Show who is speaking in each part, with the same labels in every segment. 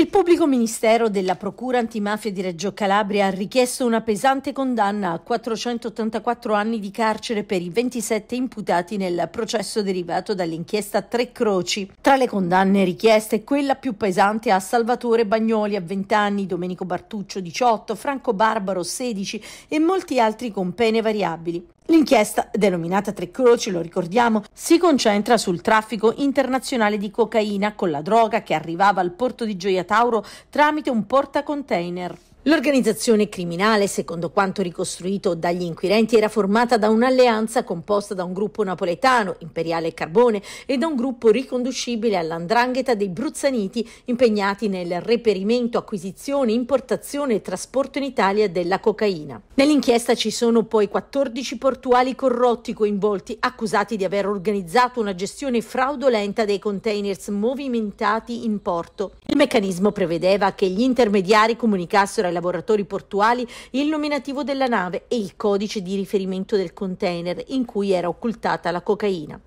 Speaker 1: Il pubblico ministero della Procura antimafia di Reggio Calabria ha richiesto una pesante condanna a 484 anni di carcere per i 27 imputati nel processo derivato dall'inchiesta Tre Croci. Tra le condanne richieste quella più pesante a Salvatore Bagnoli a 20 anni, Domenico Bartuccio 18, Franco Barbaro 16 e molti altri con pene variabili. L'inchiesta, denominata Tre Croci, lo ricordiamo, si concentra sul traffico internazionale di cocaina con la droga che arrivava al porto di Gioia Tauro tramite un portacontainer. L'organizzazione criminale, secondo quanto ricostruito dagli inquirenti, era formata da un'alleanza composta da un gruppo napoletano, Imperiale Carbone, e da un gruppo riconducibile all'andrangheta dei Bruzzaniti impegnati nel reperimento, acquisizione, importazione e trasporto in Italia della cocaina. Nell'inchiesta ci sono poi 14 portuali corrotti coinvolti, accusati di aver organizzato una gestione fraudolenta dei containers movimentati in porto. Il meccanismo prevedeva che gli intermediari comunicassero ai lavoratori portuali il nominativo della nave e il codice di riferimento del container in cui era occultata la cocaina.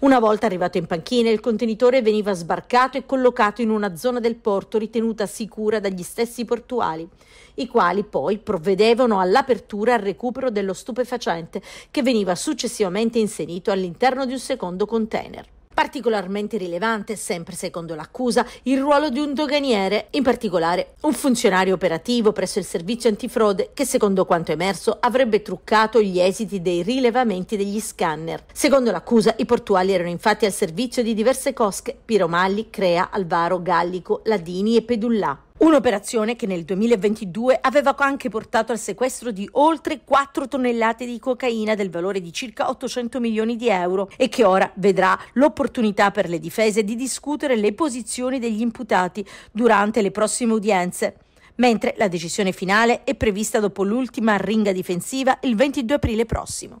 Speaker 1: Una volta arrivato in panchina, il contenitore veniva sbarcato e collocato in una zona del porto ritenuta sicura dagli stessi portuali, i quali poi provvedevano all'apertura e al recupero dello stupefacente che veniva successivamente inserito all'interno di un secondo container. Particolarmente rilevante, sempre secondo l'accusa, il ruolo di un doganiere, in particolare un funzionario operativo presso il servizio antifrode che secondo quanto emerso avrebbe truccato gli esiti dei rilevamenti degli scanner. Secondo l'accusa i portuali erano infatti al servizio di diverse cosche, Piromalli, Crea, Alvaro, Gallico, Ladini e Pedullà. Un'operazione che nel 2022 aveva anche portato al sequestro di oltre 4 tonnellate di cocaina del valore di circa 800 milioni di euro e che ora vedrà l'opportunità per le difese di discutere le posizioni degli imputati durante le prossime udienze. Mentre la decisione finale è prevista dopo l'ultima ringa difensiva il 22 aprile prossimo.